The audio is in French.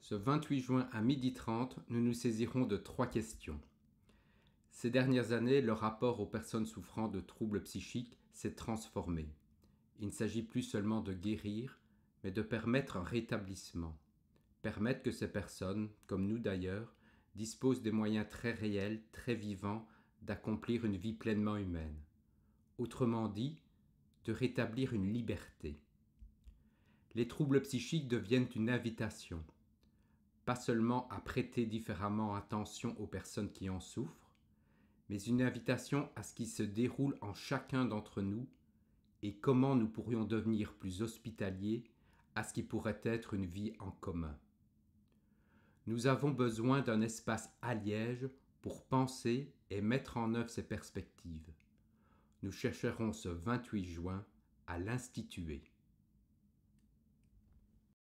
ce 28 juin à 12h30, nous nous saisirons de trois questions. Ces dernières années, le rapport aux personnes souffrant de troubles psychiques s'est transformé. Il ne s'agit plus seulement de guérir, mais de permettre un rétablissement. Permettre que ces personnes, comme nous d'ailleurs, disposent des moyens très réels, très vivants, d'accomplir une vie pleinement humaine. Autrement dit, de rétablir une liberté. Les troubles psychiques deviennent une invitation, seulement à prêter différemment attention aux personnes qui en souffrent, mais une invitation à ce qui se déroule en chacun d'entre nous et comment nous pourrions devenir plus hospitaliers à ce qui pourrait être une vie en commun. Nous avons besoin d'un espace à Liège pour penser et mettre en œuvre ces perspectives. Nous chercherons ce 28 juin à l'instituer.